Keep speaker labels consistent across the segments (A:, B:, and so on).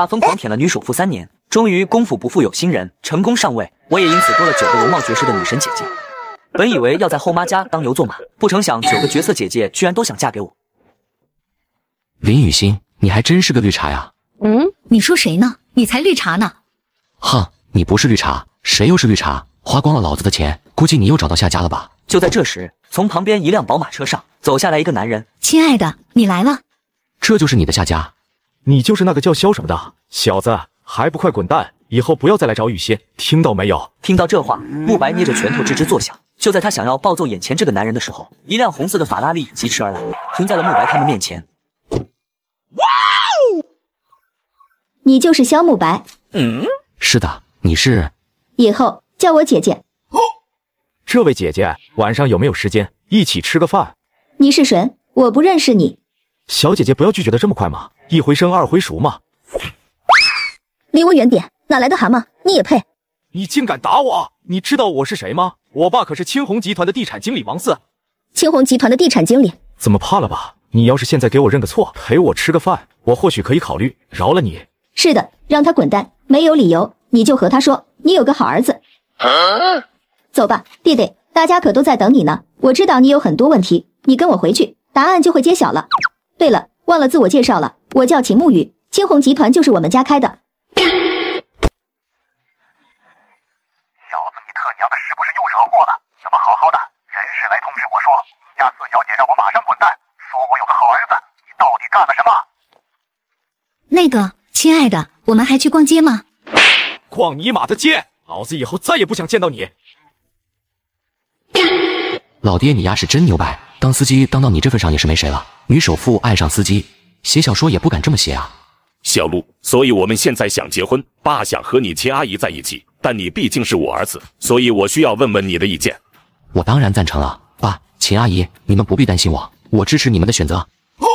A: 发疯狂舔了女首富三年，终于功夫不负有心人，成功上位，我也因此多了九个容貌绝世的女神姐姐。本以为要在后妈家当牛做马，不成想九个绝色姐姐居然都想嫁给我。林雨欣，你还真是个绿茶呀！
B: 嗯，你说谁呢？你才绿茶呢！
A: 哼，你不是绿茶，谁又是绿茶？花光了老子的钱，估计你又找到下家了吧？就在这时，从旁边一辆宝马车上走下来一个男人。亲爱的，你来了。这就是你的下家。你就是那个叫萧什么的小子，还不快滚蛋！以后不要再来找雨欣，听到没有？听到这话，慕白捏着拳头吱吱作响。就在他想要暴揍眼前这个男人的时候，一辆红色的法拉利疾驰而来，停在了慕白他们面前。
B: 哇！你就是萧慕白？嗯，
A: 是的。你是？
B: 以后叫我姐姐。哦，
A: 这位姐姐晚上有没有时间一起吃个饭？你是谁？我不认识你。小姐姐，不要拒绝的这么快嘛，一回生二回熟嘛。
B: 离我远点，哪来的蛤蟆，你也配？你竟敢打我！你
A: 知道我是谁吗？我爸可是青红集团的地产经理王四。
B: 青红集团的地产经理？
A: 怎么怕了吧？你要是现在给我认个错，陪我吃个饭，我或许可以考虑饶了你。
B: 是的，让他滚蛋，没有理由，你就和他说你有个好儿子。走吧，弟弟，大家可都在等你呢。我知道你有很多问题，你跟我回去，答案就会揭晓了。对了，忘了自我介绍了，我叫秦沐雨，青红集团就是我们家开的。小子，你特
A: 娘的，是不是又惹祸了？怎么好好的，人事来通知我说，你家四小姐让我马上滚蛋，说我有个好儿子，你到底干了什么？
B: 那个，亲爱的，我们还去逛街吗？
A: 逛你妈的街！老子以后再也不想见到你。老爹，你丫是真牛掰，当司机当到你这份上也是没谁了。女首富爱上司机，写小说也不敢这么写啊，小路。所以我们现在想结婚，爸想和你秦阿姨在一起，但你毕竟是我儿子，所以我需要问问你的意见。我当然赞成啊，爸，秦阿姨，你们不必担心我，我支持你们的选择。哦，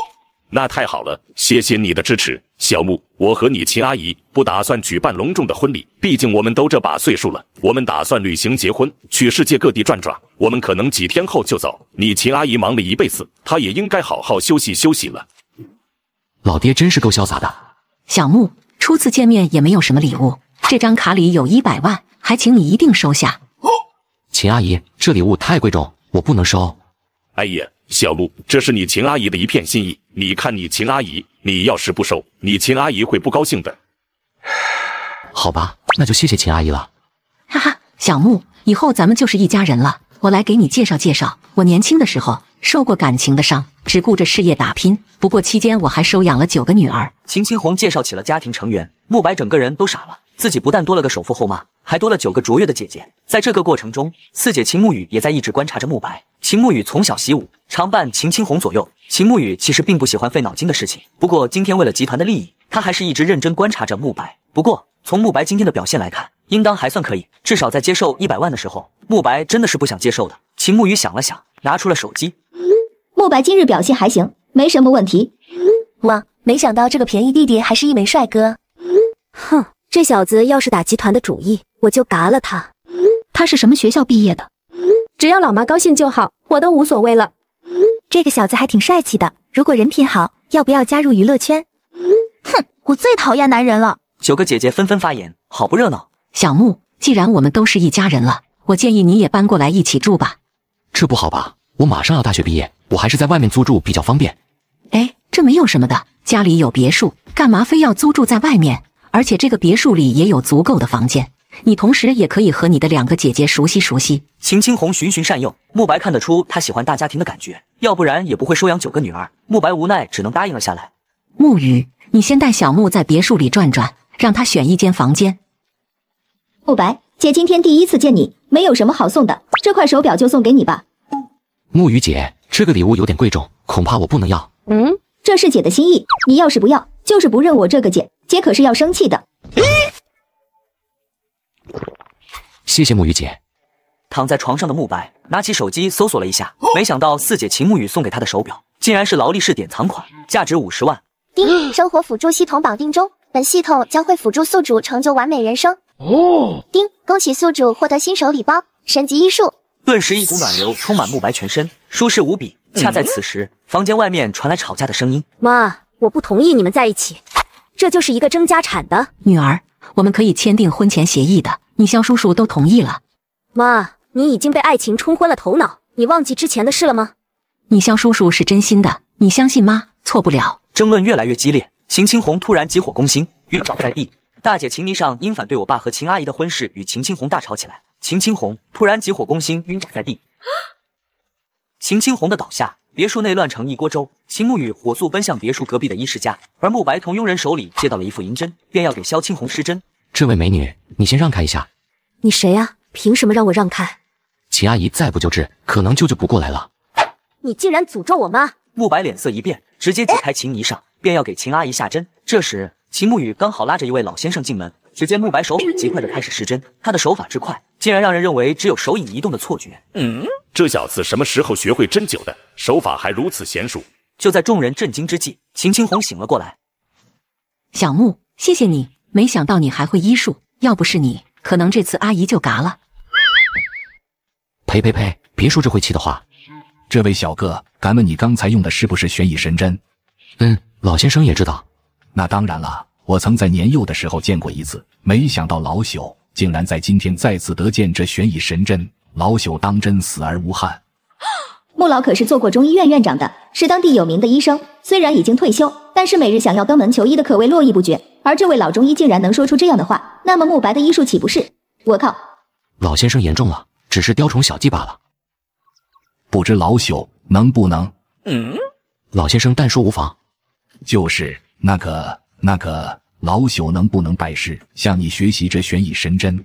A: 那太好了，谢谢你的支持，小路。我和你秦阿姨不打算举办隆重的婚礼，毕竟我们都这把岁数了，我们打算旅行结婚，去世界各地转转。我们可能几天后就走。你秦阿姨忙了一辈子，她也应该好好休息休息了。老爹真是够潇洒的。
B: 小木，初次见面也没有什么礼物，这张卡里有一百万，还请你一定收下。
A: 秦阿姨，这礼物太贵重，我不能收。哎呀，小木，这是你秦阿姨的一片心意，你看你秦阿姨，你要是不收，你秦阿姨会不高兴的。好吧，那就谢谢秦阿姨了。
B: 哈哈，小木，以后咱们就是一家人了。我来给你介绍介绍，我年轻的时候受过感情的伤，只顾着事业打拼。不过期间我还收养了九个女儿。
A: 秦青红介绍起了家庭成员，慕白整个人都傻了。自己不但多了个首富后妈，还多了九个卓越的姐姐。在这个过程中，四姐秦慕雨也在一直观察着慕白。秦慕雨从小习武，常伴秦青红左右。秦慕雨其实并不喜欢费脑筋的事情，不过今天为了集团的利益，他还是一直认真观察着慕白。不过。从慕白今天的表现来看，应当还算可以。至少在接受一百万的时候，慕白真的是不想接受的。秦慕雨想了想，拿出了手机。
B: 慕白今日表现还行，没什么问题。哇，没想到这个便宜弟弟还是一枚帅哥。哼，这小子要是打集团的主意，我就嘎了他。他是什么学校毕业的？只要老妈高兴就好，我都无所谓了。这个小子还挺帅气的，如果人品好，要不要加入娱乐圈？哼，我最讨厌男人了。
A: 九个姐姐纷纷发言，好不热闹。
B: 小木，既然我们都是一家人了，我建议你也搬过来一起住吧。这不好吧？
A: 我马上要大学毕业，我还是在外面租
B: 住比较方便。哎，这没有什么的，家里有别墅，干嘛非要租住在外面？而且这个别墅里也有足够的房间，你同时也可以和你的两个姐姐熟悉熟悉。秦青红循循善诱，慕白看得出她喜欢大家庭的感觉，
A: 要不然也不会收养九个女儿。慕白无奈，只能答应了下来。
B: 沐雨，你先带小木在别墅里转转。让他选一间房间。慕白，姐今天第一次见你，没有什么好送的，这块手表就送给你吧。
A: 慕雨姐，这个礼物有点贵重，恐怕我不能要。
B: 嗯，这是姐的心意，你要是不要，就是不认我这个姐姐，可是要生气的。
A: 谢谢慕雨姐。躺在床上的慕白拿起手机搜索了一下，没想到四姐秦沐雨送给他的手表，竟然是劳力士典藏款，价值五十万。
C: 叮，生活辅助系统绑定中。本系统将会辅助宿主成就完美人生。哦，叮，恭喜宿主获得新手礼包，神级医术。
A: 顿时一股暖流充满慕白全身，舒适无比。恰在此时，房间外面传来吵架的声音。
B: 妈，我不同意你们在一起，这就是一个争家产的。女儿，我们可以签订婚前协议的，你肖叔叔都同意了。妈，你已经被爱情冲昏了头脑，你忘记之前的事了吗？你肖叔叔是真心的，你相信吗？错不了。
A: 争论越来越激烈。秦青红突然急火攻心，晕倒在地。大姐秦霓裳因反对我爸和秦阿姨的婚事，与秦青红大吵起来。秦青红突然急火攻心，晕倒在地。秦青红的倒下，别墅内乱成一锅粥。秦沐雨火速奔向别墅隔壁的医师家，而慕白从佣人手里借到了一副银针，便要给萧青红施针。这位美女，你先让开一下。
B: 你谁呀？凭什么让我让开？
A: 秦阿姨再不救治，可能救救不过来了。
B: 你竟然诅咒我妈！
A: 慕白脸色一变，直接挤开秦霓裳。便要给秦阿姨下针，这时秦沐雨刚好拉着一位老先生进门。只见慕白手法极快的开始施针，他的手法之快，竟然让人认为只有手影移动的错觉。嗯，这小子什么时候学会针灸的？手法还如此娴熟。就在众人震惊之际，秦青红醒了过来。
B: 小慕，谢谢你，没想到你还会医术，要不是你，可能这次阿姨就嘎了。
A: 呸呸呸，别说这晦气的话。这位小哥，敢问你刚才用的是不是悬疑神针？嗯。老先生也知道，那当然了。我曾在年幼的时候见过一次，没想到老朽竟然在今天再次得见这悬疑神针，老朽当真死而无憾。
B: 穆老可是做过中医院院长的，是当地有名的医生。虽然已经退休，但是每日想要登门求医的可谓络绎不绝。而这位老中医竟然能说出这样的话，那么慕白的医术岂不是……我靠！
A: 老先生言重了，只是雕虫小技罢了。不知老朽能不能……嗯，老先生但说无妨。就是那个那个老朽能不能拜师，向你学习这玄以神针？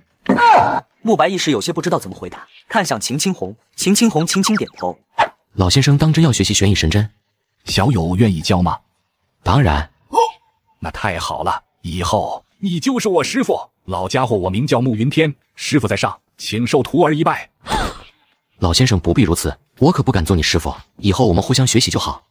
A: 慕白一时有些不知道怎么回答，看向秦青红，秦青红轻轻点头。老先生当真要学习玄以神针？小友愿意教吗？当然。哦，那太好了，以后你就是我师傅。老家伙，我名叫慕云天，师傅在上，请受徒儿一拜。老先生不必如此，我可不敢做你师傅，以后我们互相学习就好。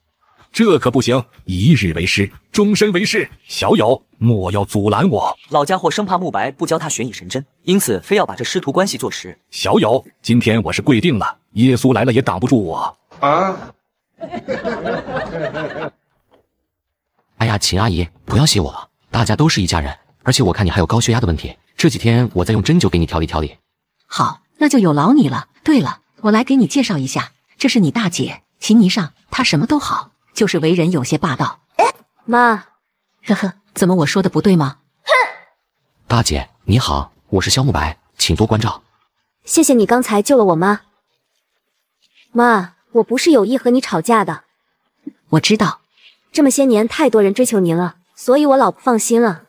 A: 这可不行！一日为师，终身为师。小友，莫要阻拦我。老家伙生怕慕白不教他悬疑神针，因此非要把这师徒关系坐实。小友，今天我是跪定了，耶稣来了也挡不住我啊！哎呀，秦阿姨，不要谢我了，大家都是一家人。而且我看你还有高血压的问题，这几天我再用针灸给你调理调理。
B: 好，那就有劳你了。对了，我来给你介绍一下，这是你大姐秦霓裳，她什么都好。就是为人有些霸道，妈，呵呵，怎么我说的不对吗？哼，
A: 大姐你好，我是萧慕白，请多关照。
B: 谢谢你刚才救了我妈。妈，我不是有意和你吵架的，我知道，这么些年太多人追求您了，所以我老婆放心了。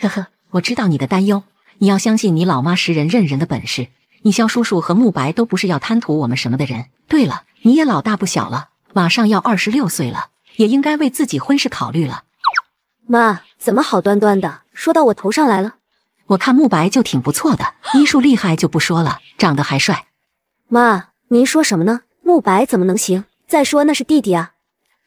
B: 呵呵，我知道你的担忧，你要相信你老妈识人认人的本事。你萧叔叔和慕白都不是要贪图我们什么的人。对了，你也老大不小了。马上要二十六岁了，也应该为自己婚事考虑了。妈，怎么好端端的说到我头上来了？我看慕白就挺不错的，医术厉害就不说了，长得还帅。妈，您说什么呢？慕白怎么能行？再说那是弟弟啊，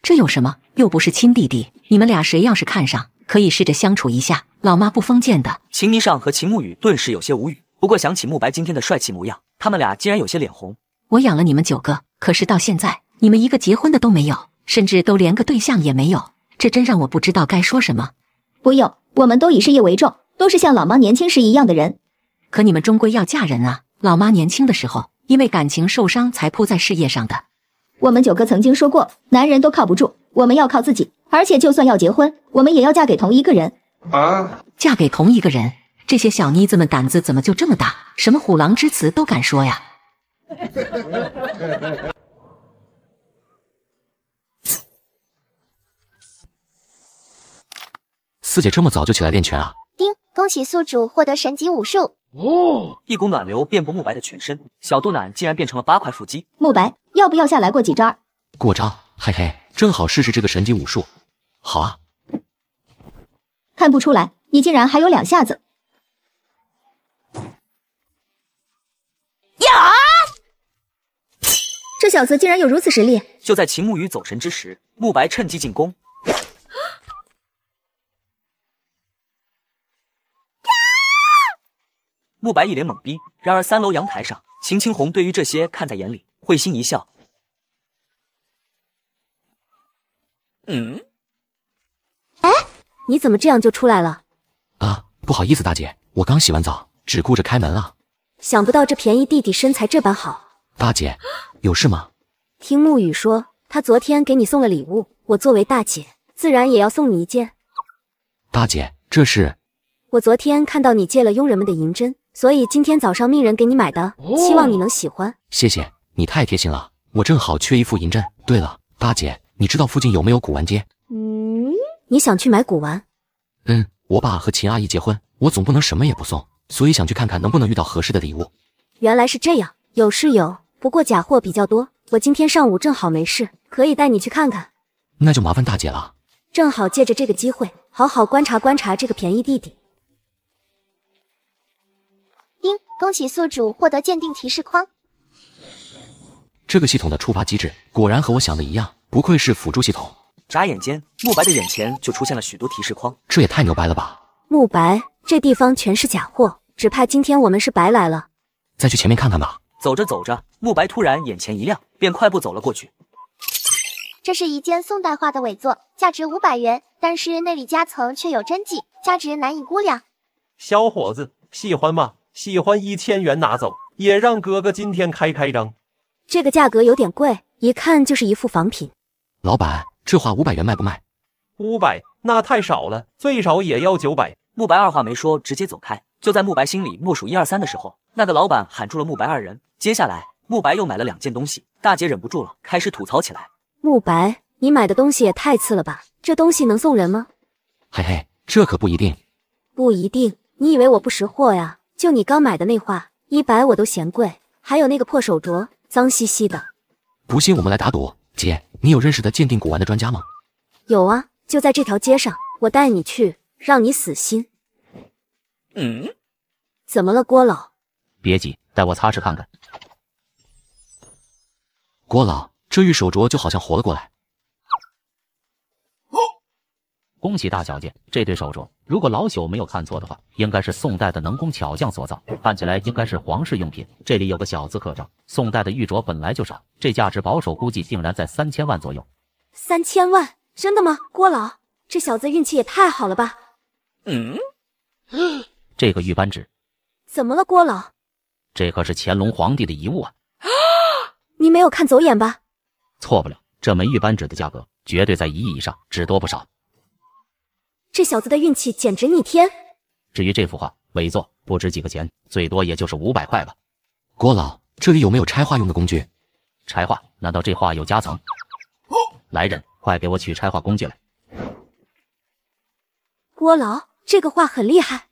B: 这有什么？又不是亲弟弟。你们俩谁要是看上，可以试着相处一下。老妈不封建的。
A: 秦霓裳和秦慕雨顿时有些无语，不过想起慕白今天的帅气模样，他们
B: 俩竟然有些脸红。我养了你们九个，可是到现在。你们一个结婚的都没有，甚至都连个对象也没有，这真让我不知道该说什么。不用，我们都以事业为重，都是像老妈年轻时一样的人。可你们终归要嫁人啊！老妈年轻的时候，因为感情受伤才扑在事业上的。我们九哥曾经说过，男人都靠不住，我们要靠自己。而且就算要结婚，我们也要嫁给同一个人。啊！嫁给同一个人，这些小妮子们胆子怎么就这么大？什么虎狼之词都敢说呀！
A: 四姐这么早就起来练拳啊！
C: 丁，恭喜宿主获得神级武术。哦，
A: 一股暖流遍布慕白的全身，小肚腩竟然变成了八块腹肌。
C: 慕白，要不要下来过几招？
A: 过招，嘿嘿，正好试试这个神级武术。好啊，
B: 看不出来，你竟然还有两下子。呀！这小子竟然有如此实力！就在秦慕雨走神之时，
A: 慕白趁机进攻。慕白一脸懵逼，然而三楼阳台上，秦青红对于这些看在眼里，会心一笑。嗯？
B: 哎，你怎么这样就出来了？
A: 啊，不好意思，大姐，我刚洗完澡，只顾着开门了。
B: 想不到这便宜弟弟身材这般好。
A: 大姐，有事吗？
B: 听沐雨说，他昨天给你送了礼物，我作为大姐，自然也要送你一件。
A: 大姐，这是？
B: 我昨天看到你借了佣人们的银针。所以今天早上命人给你买的，希望你能喜欢。
A: 谢谢你太贴心了，我正好缺一副银针。对了，大姐，你知道附近有没有古玩街？
B: 嗯，你想去买古玩？
A: 嗯，我爸和秦阿姨结婚，我总不能什么也不送，所以想去看看能不能遇到合适的礼物。
B: 原来是这样，有是有，不过假货比较多。我今天上午正好没事，可以带你去看看。
A: 那就麻烦大姐了。
B: 正好借着这个机会，好好观察观察这个便宜弟弟。
C: 恭喜宿主获得鉴定提示框。
A: 这个系统的触发机制果然和我想的一样，不愧是辅助系统。眨眼间，慕白的眼前就出现了许多提示框，这也太牛掰了吧！
B: 慕白，这地方全是假货，只怕今天我们是白来了。
A: 再去前面看看吧。走着走着，慕白突然眼前一亮，便快步走了过去。
C: 这是一件宋代画的伪作，价值五百元，但是内里夹层却有真迹，价值难以估量。
A: 小伙子，喜欢吗？喜欢一千元拿走，也让哥哥今天开开张。
B: 这个价格有点贵，一看就是一副仿品。
A: 老板，这画五百元卖不卖？五百那太少了，最少也要九百。慕白二话没说，直接走开。就在慕白心里默数一二三的时候，那个老板喊住了慕白二人。接下来，慕白又买了两件东西。大姐忍不住了，开始吐槽起来：“
B: 慕白，你买的东西也太次了吧！这东西能送人吗？”
A: 嘿嘿，这可不一定。
B: 不一定？你以为我不识货呀？就你刚买的那画，一百我都嫌贵。还有那个破手镯，脏兮兮的。
A: 不信，我们来打赌。姐，你有认识的鉴定古玩的专家吗？
B: 有啊，就在这条街上，我带你去，让你死心。嗯？怎么了，郭老？
A: 别急，带我擦拭看看。郭老，这玉手镯就好像活了过来。恭喜大小姐，这对手镯，如果老朽没有看错的话，应该是宋代的能工巧匠所造，看起来应该是皇室用品。这里有个小字刻着，宋代的玉镯本来就少，这价值保守估计定然在三千万左右。
B: 三千万，真的吗？郭老，这小子运气也太好了吧？嗯嗯，
A: 这个玉扳指
B: 怎么了？郭老，
A: 这可是乾隆皇帝的遗物啊！
B: 啊，您没有看走眼吧？
A: 错不了，这枚玉扳指的价格绝对在一亿以上，只多不少。
B: 这小子的运气简直逆天！
A: 至于这幅画，伪作不值几个钱，最多也就是五百块吧。郭老，这里有没有拆画用的工具？拆画？难道这画有夹层？来人，快给我取拆画工具来！
B: 郭老，这个画很厉害。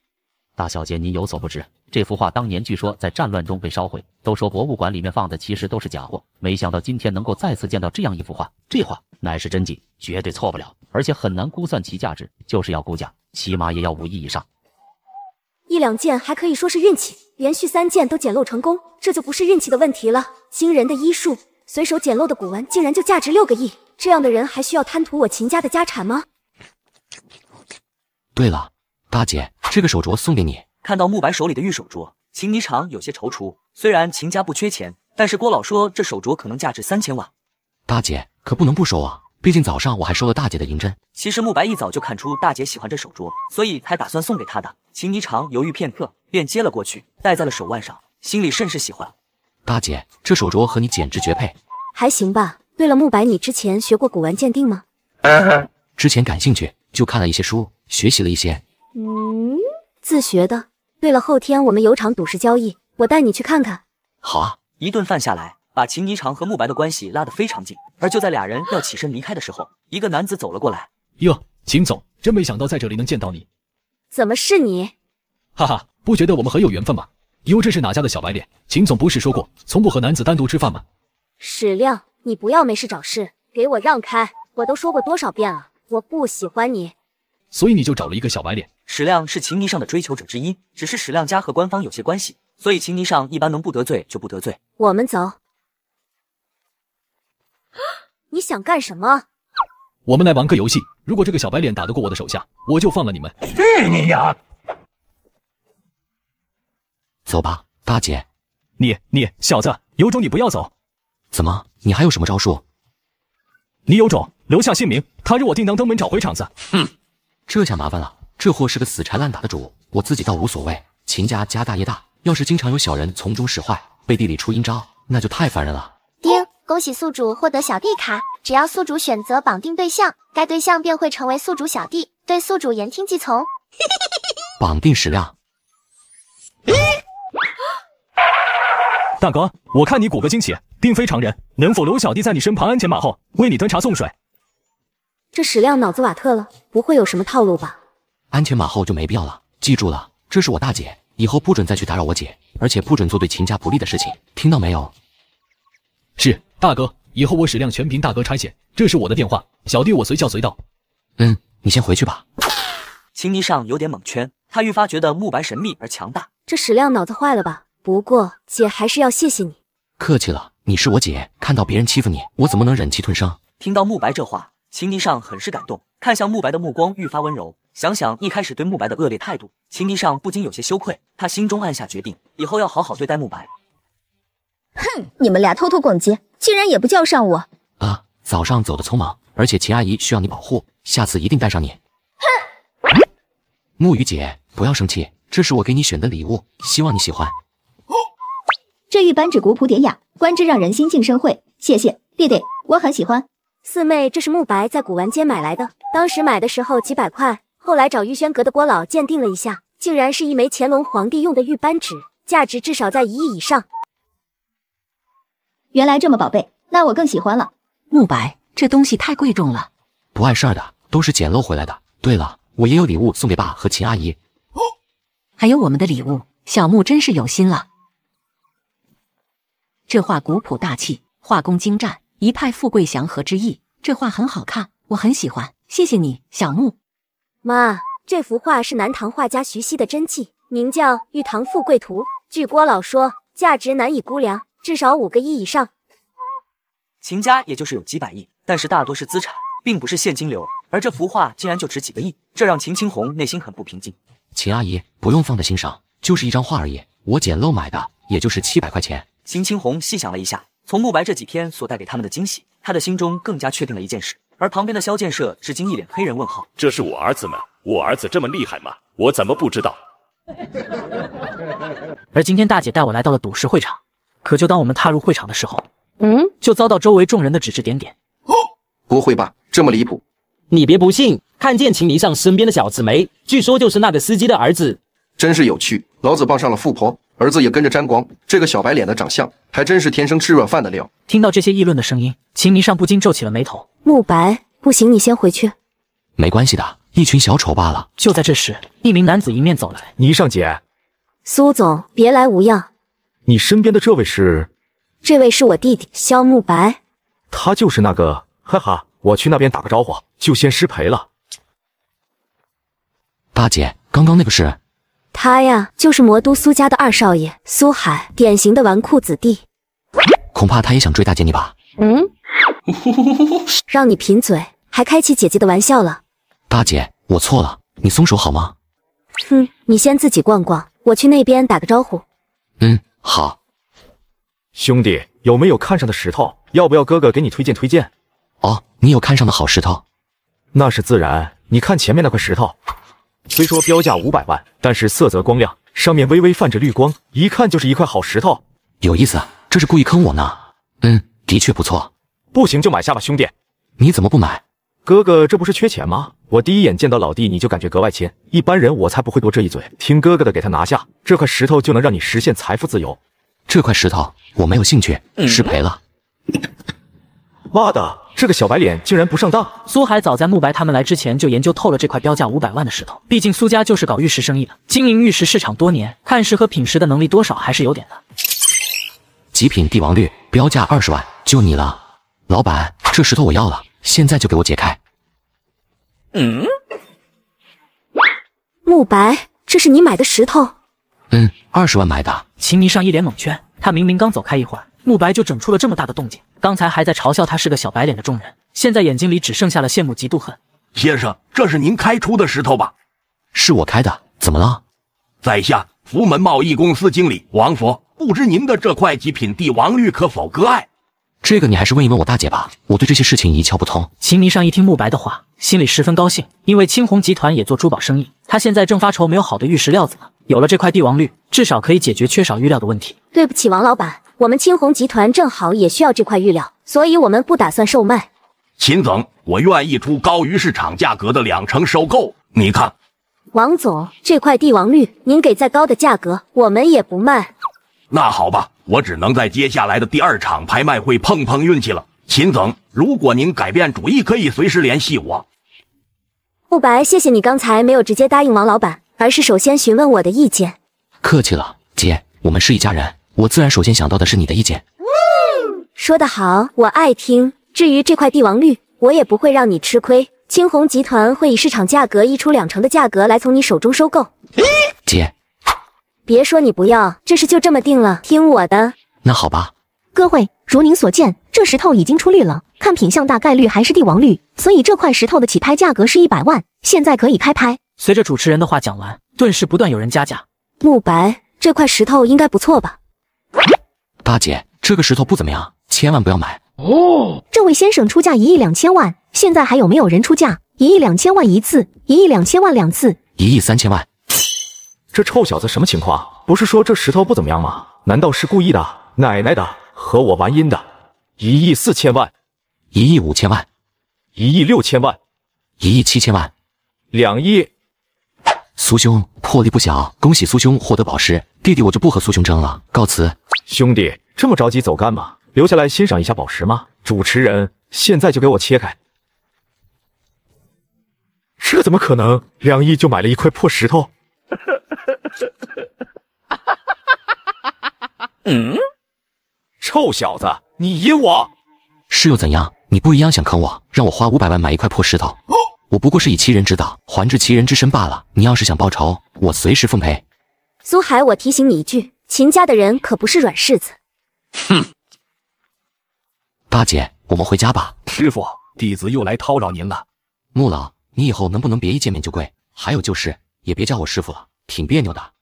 A: 大小姐，您有所不知。这幅画当年据说在战乱中被烧毁，都说博物馆里面放的其实都是假货，没想到今天能够再次见到这样一幅画。这画乃是真迹，绝对错不了，而且很难估算其价值，就是要估价，起码也要五亿以上。
B: 一两件还可以说是运气，连续三件都捡漏成功，这就不是运气的问题了。惊人的医术，随手捡漏的古文竟然就价值六个亿，这样的人还需要贪图我秦家的家产吗？
A: 对了，大姐，这个手镯送给你。看到慕白手里的玉手镯，秦霓裳有些踌躇。虽然秦家不缺钱，但是郭老说这手镯可能价值三千万，大姐可不能不收啊！毕竟早上我还收了大姐的银针。其实慕白一早就看出大姐喜欢这手镯，所以才打算送给她的。秦霓裳犹豫片刻，便接了过去，戴在了手腕上，心里甚是喜欢。大姐，这手镯和你简直绝配，
B: 还行吧？对了，慕白，你之前学过古玩鉴定吗？
A: 之前感兴趣，就看了一些书，学习了一些。
B: 嗯，自学的。对了，后天我们有场赌石交易，我带你去看看。
A: 好啊，一顿饭下来，把秦霓裳和慕白的关系拉得非常近。而就在俩人要起身离开的时候，一个男子走了过来。哟，秦总，真没想到在这里能见到你。
C: 怎么是
B: 你？
A: 哈哈，不觉得我们很有缘分吗？哟，这是哪家的小白脸？秦总不是说过，从不和男子单独吃饭吗？
B: 史亮，你不要没事找事，给我让开！我都说过多少遍了，我不喜欢你。
A: 所以你就找了一个小白脸。史亮是秦霓裳的追求者之一，只是史亮家和官方有些关系，所以秦霓裳一般能不得罪就不得罪。
B: 我们走，你想干什么？
A: 我们来玩个游戏，如果这个小白脸打得过我的手下，我就放了你们。去你呀！走吧，大姐。你你小子有种，你不要走。怎么？你还有什么招数？你有种留下姓名，他日我定当登门找回场子。哼，这下麻烦了。这货是个死缠烂打的主，我自己倒无所谓。秦家家大业大，要是经常有小人从中使坏，背地里出阴招，那就太烦人了。
C: 叮，恭喜宿主获得小弟卡，只要宿主选择绑定对象，该对象便会成为宿主小弟，对宿主言听计从。
A: 绑定矢量。大哥，我看你骨骼惊奇，并非常人，能否留小弟在你身旁鞍前马后，为你端茶送水？
B: 这矢量脑子瓦特了，不会有什么套路吧？
A: 鞍前马后就没必要了。记住了，这是我大姐，以后不准再去打扰我姐，而且不准做对秦家不利的事情，听到没有？是大哥，以后我史亮全凭大哥差遣。这是我的电话，小弟我随叫随到。嗯，你先回去吧。秦霓裳有点蒙圈，他愈发觉得慕白神秘而强大。
B: 这史亮脑子坏了吧？不过姐还是要谢谢你，
A: 客气了，你是我姐，看到别人欺负你，我怎么能忍气吞声？听到慕白这话，秦霓裳很是感动，看向慕白的目光愈发温柔。想想一开始对慕白的恶劣态度，秦迪尚不禁有些羞愧。他心中暗下决定，以后要好好对待慕白。
B: 哼，你们俩偷偷逛街，竟然也不叫上我。
A: 啊，早上走的匆忙，而且秦阿姨需要你保护，下次一定带上你。哼，沐雨姐，不要生气，这是我给你选的礼物，希望你喜欢。
B: 这玉扳指古朴典雅，观之让人心静神会。谢谢弟弟，我很喜欢。四妹，这是慕白在古玩街买来的，当时买的时候几百块。后来找玉轩阁的郭老鉴定了一下，竟然是一枚乾隆皇帝用的玉扳指，价值至少在一亿以上。原来这么宝贝，那我更喜欢了。慕白，这东西太贵重了，
A: 不碍事儿的，都是捡漏回来的。对了，我也有礼物送给爸和秦阿姨，哦，
B: 还有我们的礼物。小木真是有心了。这画古朴大气，画工精湛，一派富贵祥和之意。这画很好看，我很喜欢。谢谢你，小木。妈，这幅画是南唐画家徐熙的真迹，名叫《玉堂富贵图》。据郭老说，价值难以估量，至少五个亿以上。
A: 秦家也就是有几百亿，但是大多是资产，并不是现金流。而这幅画竟然就值几个亿，这让秦青红内心很不平静。秦阿姨不用放在心上，就是一张画而已，我捡漏买的，也就是七百块钱。秦青红细想了一下，从慕白这几天所带给他们的惊喜，他的心中更加确定了一件事。而旁边的肖建设至今一脸黑人问号：“这是我儿子吗？我儿子这么厉害吗？我怎么不知道？” 而今天大姐带我来到了赌石会场，可就当我们踏入会场的时候，嗯，就遭到周围众人的指指点点。哦，不会吧，这么离谱？你别不信，看见秦离上身边的小子没？据说就是那个司机的儿子。真是有趣，老子傍上了富婆。儿子也跟着沾光，这个小白脸的长相还真是天生吃软饭的料。
B: 听到这些议论的声音，秦霓裳不禁皱起了眉头。慕白，不行，你先回去。
A: 没关系的，一群小丑罢了。
B: 就在这时，一名男子迎面走来。
A: 霓裳姐，
B: 苏总，别来无恙。
A: 你身边的这位是？
B: 这位是我弟弟萧慕白。
A: 他就是那个，哈哈，我去那边打个招呼，就先失陪了。大姐，刚刚那个是？
B: 他呀，就是魔都苏家的二少爷苏海，典型的纨绔子弟。
A: 恐怕他也想追大姐你吧？
B: 嗯。让你贫嘴，还开起姐姐的玩笑了。
A: 大姐，我错了，你松手好吗？
B: 哼，你先自己逛逛，我去那边打个招呼。
A: 嗯，好。兄弟，有没有看上的石头？要不要哥哥给你推荐推荐？哦，你有看上的好石头？那是自然。你看前面那块石头。虽说标价五百万，但是色泽光亮，上面微微泛着绿光，一看就是一块好石头。有意思这是故意坑我呢？嗯，的确不错，不行就买下吧，兄弟。你怎么不买？哥哥这不是缺钱吗？我第一眼见到老弟，你就感觉格外亲，一般人我才不会多这一嘴。听哥哥的，给他拿下这块石头，就能让你实现财富自由。这块石头我没有兴趣，失陪了。妈的！这个小白脸竟然不上当！苏海早在慕白他们来之前就研究透了这块标价五百万的石头，毕竟苏家就是搞玉石生意的，经营玉石市场多年，看石和品石的能力多少还是有点的。极品帝王绿，标价二十万，就你了，老板，这石头我要了，现在就给我解
B: 开。嗯？慕白，这是你买的石头？
A: 嗯，二十万买的。
B: 秦霓裳一脸懵圈，他明明刚走开一会
A: 儿。慕白就整出了这么大的动静，刚才还在嘲笑他是个小白脸的众人，现在眼睛里只剩下了羡慕、嫉妒、恨。先生，这是您开出的石头吧？是我开的，怎么了？在下福门贸易公司经理王佛，不知您的这块极品帝王绿可否割爱？这个你还是问一问我大姐吧，我对这些事情一窍不通。秦霓裳一听慕白的话，心里十分高兴，因为青红集团也做珠宝生意，他现在正发愁没有好的玉石料子呢，有了这块帝王绿，至少可以解决缺少玉料的问题。
B: 对不起，王老板。我们青红集团正好也需要这块玉料，所以我们不打算售卖。
A: 秦总，我愿意出高于市场价格的两成收购，你看。
B: 王总，这块帝王绿，您给再高的价格，我们也不卖。
A: 那好吧，我只能在接下来的第二场拍卖会碰碰运气了。秦总，如果您改变主意，可以随时联系我。
B: 慕白，谢谢你刚才没有直接答应王老板，而是首先询问我的意见。
A: 客气了，姐，我们是一家人。我自然首先想到的是你的意见。
B: 说得好，我爱听。至于这块帝王绿，我也不会让你吃亏。青红集团会以市场价格一出两成的价格来从你手中收购。姐，别说你不要，这事就这么定了。听我的。那好吧。哥会，如您所见，这石头已经出绿了，看品相，大概率还是帝王绿。所以这块石头的起拍价格是一百万，现在可以开拍。
A: 随着主持人的话讲完，
B: 顿时不断有人加价。慕白，这块石头应该不错吧？
A: 大姐，这个石头不怎么样，千万不要买
B: 哦。这位先生出价一亿两千万，现在还有没有人出价？一亿两千万一次，一亿两千万两次，
A: 一亿三千万。这臭小子什么情况？不是说这石头不怎么样吗？难道是故意的？奶奶的，和我玩阴的！一亿四千万，一亿五千万，一亿六千万，一亿七千万，两亿。苏兄魄力不小，恭喜苏兄获得宝石。弟弟，我就不和苏兄争了，告辞。兄弟，这么着急走干嘛？留下来欣赏一下宝石吗？主持人，现在就给我切开。这怎么可能？两亿就买了一块破石头？嗯，臭小子，你阴我是又怎样？你不一样想坑我，让我花五百万买一块破石头？我不过是以其人之道还治其人之身罢了。你要是想报仇，我随时奉陪。
B: 苏海，我提醒你一句，秦家的人可不是软柿子。哼！
A: 大姐，我们回家吧。师傅，弟子又来叨扰您了。穆老，你以后能不能别一见面就跪？还有就是，也别叫我师傅了，挺别扭的。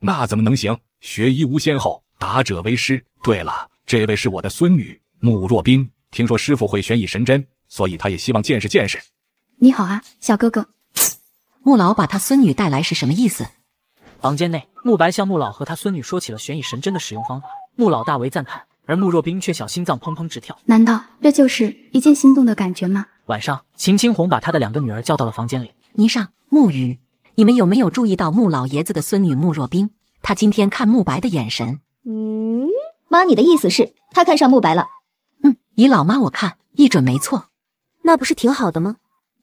A: 那怎么能行？学医无先后，达者为师。对了，这位是我的孙女穆若冰，听说师傅会悬疑神针，所以她也希望见识见识。
B: 你好啊，小哥哥。穆老把他孙女带来是什么意思？
A: 房间内，穆白向穆老和他孙女说起了悬疑神针的使用方法。穆老大为赞叹，而穆若冰却小心脏砰砰直跳。
B: 难道这就是一见心动的感觉吗？
A: 晚上，秦
B: 青红把他的两个女儿叫到了房间里。霓裳、沐雨，你们有没有注意到穆老爷子的孙女穆若冰？她今天看慕白的眼神……
A: 嗯，
B: 妈，你的意思是她看上慕白了？嗯，以老妈我看，一准没错。那不是挺好的吗？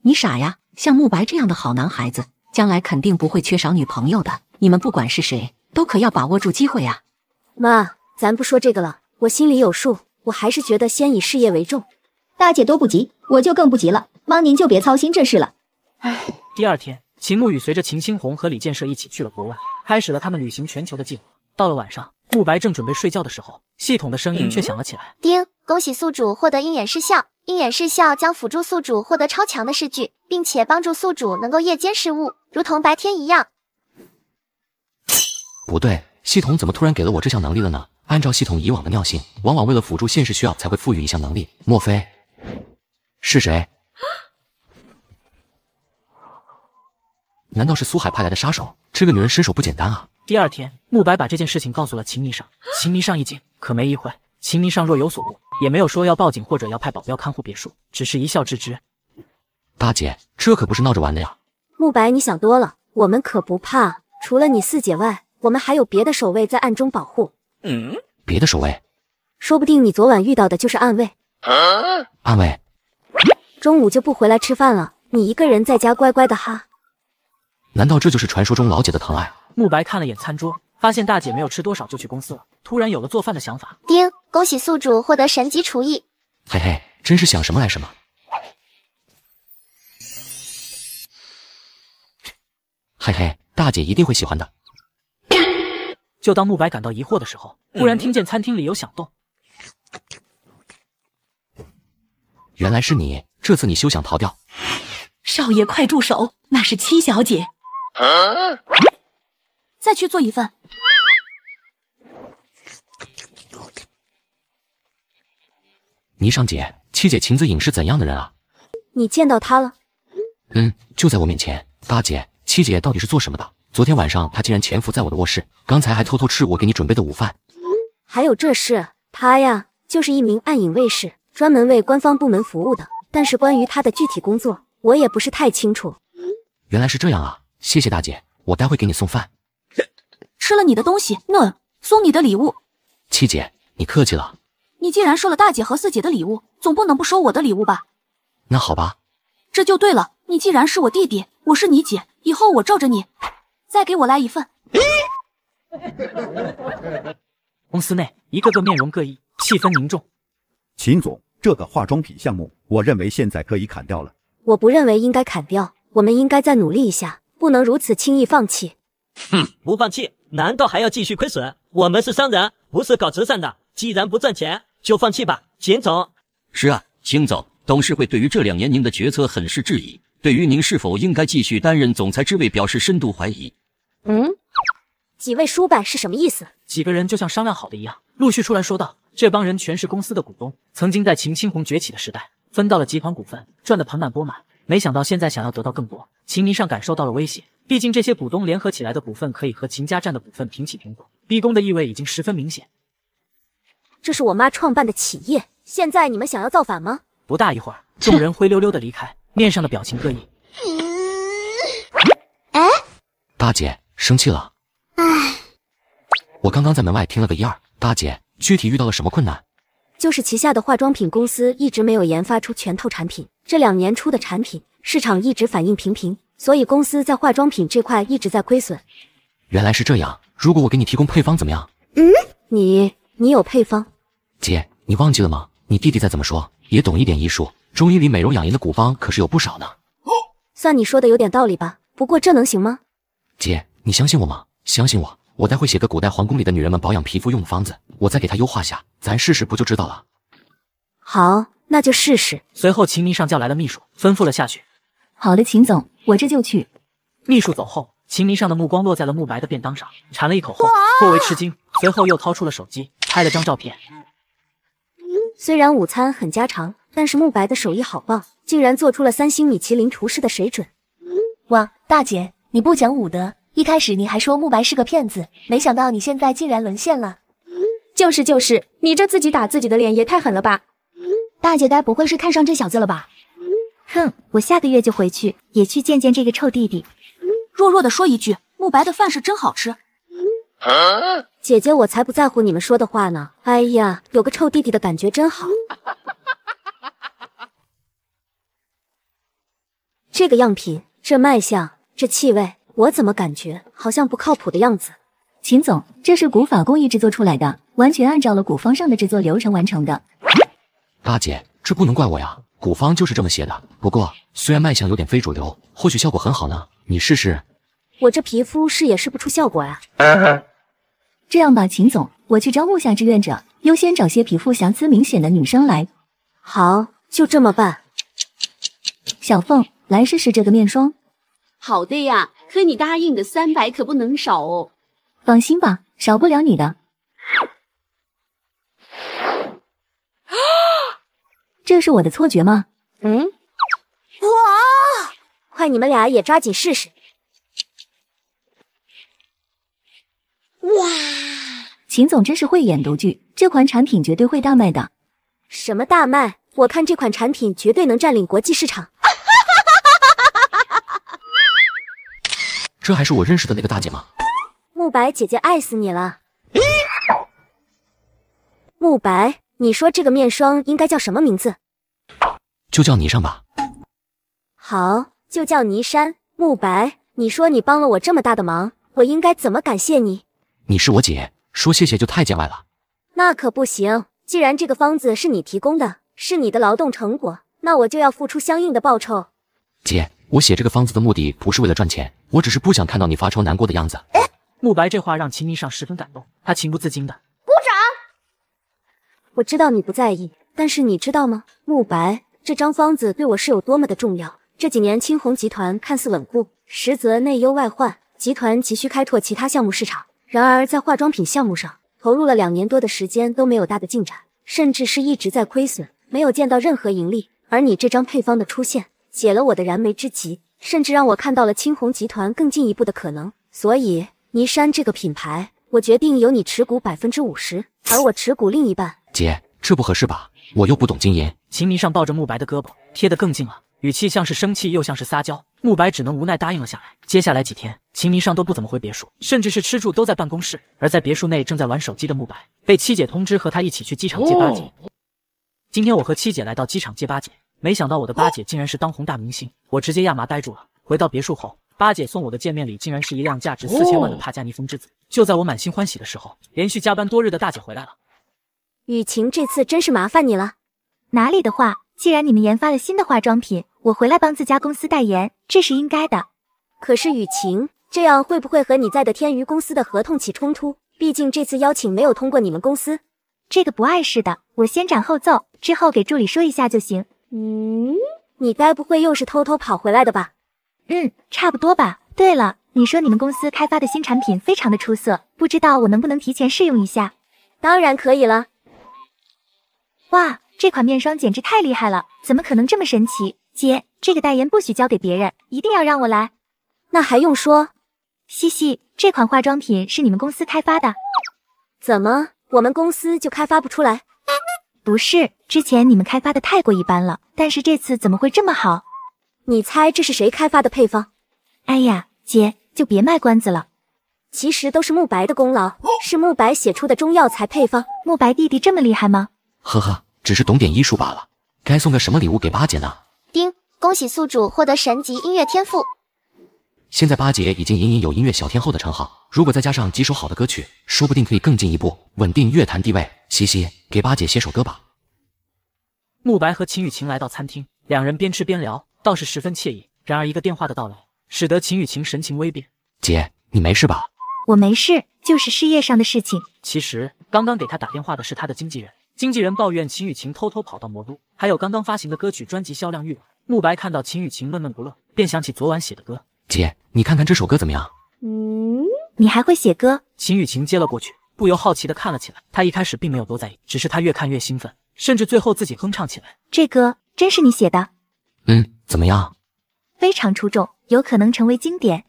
B: 你傻呀！像慕白这样的好男孩子，将来肯定不会缺少女朋友的。你们不管是谁，都可要把握住机会啊！妈，咱不说这个了，我心里有数。我还是觉得先以事业为重。大姐都不急，我就更不急了。妈，您就别操心这事了。
A: 哎。第二天，秦慕雨随着秦青红和李建设一起去了国外，开始了他们旅行全球的计划。到了晚上，慕白正准备睡觉的时候，系统的声音却响了起来。
C: 叮，恭喜宿主获得鹰眼失效。鹰眼视效将辅助宿主获得超强的视距，并且帮助宿主能够夜间视物，如同白天一样。
A: 不对，系统怎么突然给了我这项能力了呢？按照系统以往的尿性，往往为了辅助现实需要才会赋予一项能力。莫非是谁？难道是苏海派来的杀手？这个女人身手不简单啊！第二天，慕白把这件事情告诉了秦霓裳，秦霓裳一惊，可没一会，秦霓裳若有所悟。也没有说要报警或者要派保镖看护别墅，只是一笑置之。大姐，这可不是闹着玩的呀！
B: 慕白，你想多了，我们可不怕。除了你四姐外，我们还有别的守卫在暗中保护。
A: 嗯，别的守卫？
B: 说不定你昨晚遇到的就是暗卫。暗卫？中午就不回来吃饭了，你一个人在家乖乖的哈。
A: 难道这就是传说中老姐的疼爱？慕白看了眼餐桌，发现大姐没有吃多少就去公司了，突然有了做饭的想法。
C: 丁。恭喜宿主获得神级厨艺！
A: 嘿嘿，真是想什么来什么！嘿嘿，大姐一定会喜欢的。就当慕白感到疑惑的时候，忽然听见餐厅里有响动。原来是你，这次你休想逃掉！
B: 少爷，快住手！那是七小姐。再去做一份。
A: 霓裳姐，七姐秦子影是怎样的人啊？
B: 你见到她了？
A: 嗯，就在我面前。大姐，七姐到底是做什么的？昨天晚上她竟然潜伏在我的卧室，刚才还偷偷吃我给你准备的午饭。
B: 还有这事，她呀，就是一名暗影卫士，专门为官方部门服务的。但是关于她的具体工作，我也不是太清楚。
A: 原来是这样啊，谢谢大姐，我待会给你送饭。
B: 吃了你的东西，那送你的礼物。
A: 七姐，你客气了。
B: 你既然收了大姐和四姐的礼物，总不能不收我的礼物吧？那好吧，这就对了。你既然是我弟弟，我是你姐，以后我罩着你。再给我来一份。
A: 公司内，一个个面容各异，气氛凝重。秦总，这个化妆品项目，我认为现在可以砍掉了。
B: 我不认为应该砍掉，我们应该再努力一下，不能如此轻易放弃。
A: 哼，不放弃，难道还要继续亏损？我们是商人，不是搞慈善的。既然不赚钱。就放弃吧，秦总是啊，秦总，董事会对于这两年您的决策很是质疑，对于您是否应该继续担任总裁之位表示深度怀疑。嗯，几位叔伯是什么意思？几个人就像商量好的一样，陆续出来说道：“这帮人全是公司的股东，曾经在秦青红崛起的时代分到了集团股份，赚得盆满钵满。没想到现在想要得到更多，秦霓上感受到了威胁。毕竟这些股东联合起来的股份可以和秦家占的股份平起平坐，逼宫的意味已经十分明显。”这是我
B: 妈创办的企业，现在你们想要造反吗？
A: 不大一会儿，众人灰溜溜的离开，面上的表情各异。哎，大姐生气了。哎，我刚刚在门外听了个一二，大姐具体遇到了什么困难？
B: 就是旗下的化妆品公司一直没有研发出拳头产品，这两年出的产品市场一直反应平平，所以公司在化妆品这块一直在亏损。
A: 原来是这样，如果我给你提供配方怎么样？
B: 嗯，你你有配方？
A: 姐，你忘记了吗？你弟弟再怎么说也懂一点医术，中医里美容养颜的古方可是有不少呢。
B: 算你说的有点道理吧，不过这能行吗？
A: 姐，你相信我吗？相信我，我待会写个古代皇宫里的女人们保养皮肤用的方子，我再给他优化下，咱试试不就知道了？好，那就试试。随后，秦明上叫来了秘书，吩咐了下去。
B: 好的，秦总，
A: 我这就去。秘书走后，秦明上的目光落在了慕白的便当上，尝了一口后颇为吃惊，随后又掏出了手机拍了张照片。
B: 虽然午餐很家常，但是慕白的手艺好棒，竟然做出了三星米其林厨师的水准。哇，大姐，你不讲武德！一开始你还说慕白是个骗子，没想到你现在竟然沦陷了。就是就是，你这自己打自己的脸也太狠了吧！大姐，该不会是看上这小子了吧？哼，我下个月就回去，也去见见这个臭弟弟。弱弱的说一句，慕白的饭是真好吃。姐姐，我才不在乎你们说的话呢！哎呀，有个臭弟弟的感觉真好。这个样品，这卖相，这气味，我怎么感觉好像不靠谱的样子？秦总，这是古法工艺制作出来的，完全按照了古方上的制作流程完成的。
A: 大姐，这不能怪我呀，古方就是这么写的。不过，虽然卖相有点非主流，或许效果很好呢，你试试。
B: 我这皮肤试也试不出效果呀。这样吧，秦总，我去招募下志愿者，优先找些皮肤瑕疵明显的女生来。好，就这么办。小凤，来试试这个面霜。好的呀，可你答应的三百可不能少哦。放心吧，少不了你的。啊！这是我的错觉吗？嗯。哇！快，你们俩也抓紧试试。哇，秦总真是慧眼独具，这款产品绝对会大卖的。什么大卖？我看这款产品绝对能占领国际市场。
A: 这还是我认识的那个大姐吗？
B: 慕白姐姐，爱死你了！慕白，你说这个面霜应该叫什么名字？
A: 就叫霓裳吧。
B: 好，就叫霓山。慕白，你说你帮了我这么大的忙，我应该怎么感谢你？
A: 你是我姐，说谢谢就太见外了。
B: 那可不行，既然这个方子是你提供的，是你的劳动成果，那我就要付出相应的报酬。
A: 姐，我写这个方子的目的不是为了赚钱，我只是不想看到你发愁难过的样子。慕白这话让秦霓裳十分感动，她情不自禁的
B: 鼓掌。我知道你不在意，但是你知道吗？慕白，这张方子对我是有多么的重要。这几年青红集团看似稳固，实则内忧外患，集团急需开拓其他项目市场。然而，在化妆品项目上投入了两年多的时间都没有大的进展，甚至是一直在亏损，没有见到任何盈利。而你这张配方的出现，解了我的燃眉之急，甚至让我看到了青红集团更进一步的可能。所以，倪山这个品牌，我决定由你持股百分之五十，而我持股另一半。
A: 姐，这不合适吧？我又不懂经营。秦迷上抱着慕白的胳膊贴得更近了，语气像是生气又像是撒娇。慕白只能无奈答应了下来。接下来几天，秦明尚都不怎么回别墅，甚至是吃住都在办公室。而在别墅内正在玩手机的慕白，被七姐通知和他一起去机场接八姐。今天我和七姐来到机场接八姐，没想到我的八姐竟然是当红大明星，我直接亚麻呆住了。回到别墅后，八姐送我的见面礼竟然是一辆价值四千万的帕加尼风之子。就在我满心欢喜的时候，连续加班多日的大姐回来了。
B: 雨晴，这次真是麻烦你了。哪里的话，既然你们研发了新的化妆品。我回来帮自家公司代言，这是应该的。可是雨晴，这样会不会和你在的天娱公司的合同起冲突？毕竟这次邀请没有通过你们公司，这个不碍事的，我先斩后奏，之后给助理说一下就行。嗯，你该不会又是偷偷跑回来的吧？嗯，差不多吧。对了，你说你们公司开发的新产品非常的出色，不知道我能不能提前试用一下？当然可以了。哇，这款面霜简直太厉害了，怎么可能这么神奇？姐，这个代言不许交给别人，一定要让我来。那还用说？西西，这款化妆品是你们公司开发的，怎么我们公司就开发不出来？不是，之前你们开发的太过一般了，但是这次怎么会这么好？你猜这是谁开发的配方？哎呀，姐就别卖关子了，其实都是慕白的功劳，是慕白写出的中药材配方。慕白弟弟这么厉害吗？
A: 呵呵，只是懂点医术罢了。该送个什么礼物给八姐呢？
C: 丁，恭喜宿主获得神级音乐天赋。
A: 现在八姐已经隐隐有音乐小天后的称号，如果再加上几首好的歌曲，说不定可以更进一步，稳定乐坛地位。西西，给八姐写首歌吧。慕白和秦雨晴来到餐厅，两人边吃边聊，倒是十分惬意。然而一个电话的到来，使得秦雨晴神情微变。姐，你没事吧？我没事，就是事业上的事情。其实刚刚给他打电话的是他的经纪人。经纪人抱怨秦雨晴偷偷跑到魔都，还有刚刚发行的歌曲专辑销量欲冷。慕白看到秦雨晴闷闷不乐，便想起昨晚写的歌。姐，你看看这首歌怎么样？
B: 嗯，你
A: 还会写歌？秦雨晴接了过去，不由好奇的看了起来。她一开始并没有多在意，只是她越看越兴
B: 奋，甚至最后自己哼唱起来。这歌真是你写的？
A: 嗯，怎么样？
B: 非常出众，有可能成为经典。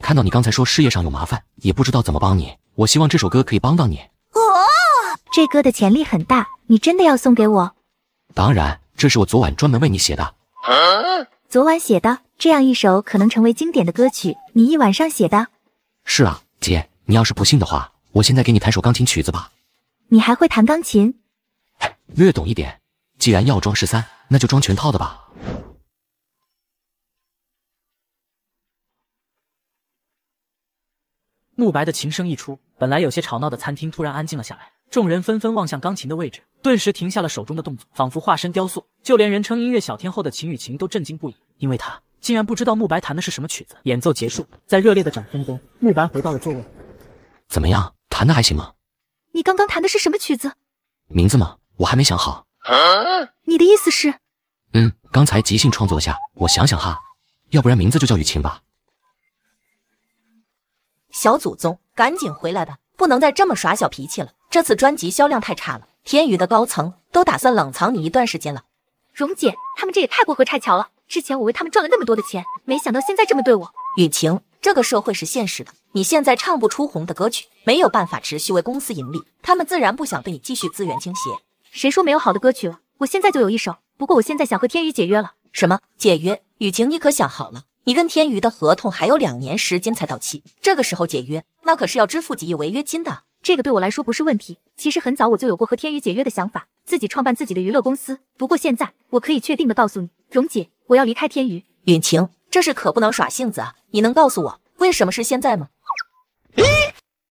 A: 看到你刚才说事业上有麻烦，也不知道怎么帮你。我希望这首歌可以帮到你。
B: 哦、这歌的潜力很大，你真的要送给我？
A: 当然，这是我昨晚专门为你写的。
B: 昨晚写的，这样一首可能成为经典的歌曲，你一晚上写的？
A: 是啊，姐，你要是不信的话，我现在给你弹首钢琴曲子吧。
B: 你还会弹钢琴？
A: 略懂一点。既然要装十三，那就装全套的吧。慕白的琴声一出，本来有些吵闹的餐厅突然安静了下来。众人纷纷望向钢琴的位置，顿时停下了手中的动作，仿佛化身雕塑。就连人称音乐小天后的秦雨晴都震惊不已，因为她竟然不知道慕白弹的是什么曲子。演奏结束，在热烈的掌声中，慕白回到了座位。怎么样，弹的还行吗？
B: 你刚刚弹的是什么曲子？
A: 名字吗？我还没想好。
B: 你的意思是？
A: 嗯，刚才即兴创作了下，我想想哈，要不然名字就叫雨晴吧。
B: 小祖宗，赶紧回来吧，不能再这么耍小脾气了。这次专辑销量太差了，天宇的高层都打算冷藏你一段时间了。蓉姐，他们这也太过河拆桥了。之前我为他们赚了那么多的钱，没想到现在这么对我。雨晴，这个社会是现实的，你现在唱不出红的歌曲，没有办法持续为公司盈利，他们自然不想对你继续资源倾斜。谁说没有好的歌曲了？我现在就有一首，不过我现在想和天宇解约了。什么解约？雨晴，你可想好了，你跟天娱的合同还有两年时间才到期，这个时候解约，那可是要支付几亿违约金的。这个对我来说不是问题。其实很早我就有过和天宇解约的想法，自己创办自己的娱乐公司。不过现在我可以确定的告诉你，蓉姐，我要离开天宇。允晴，这事可不能耍性子啊！你能告诉我为什么是现在吗？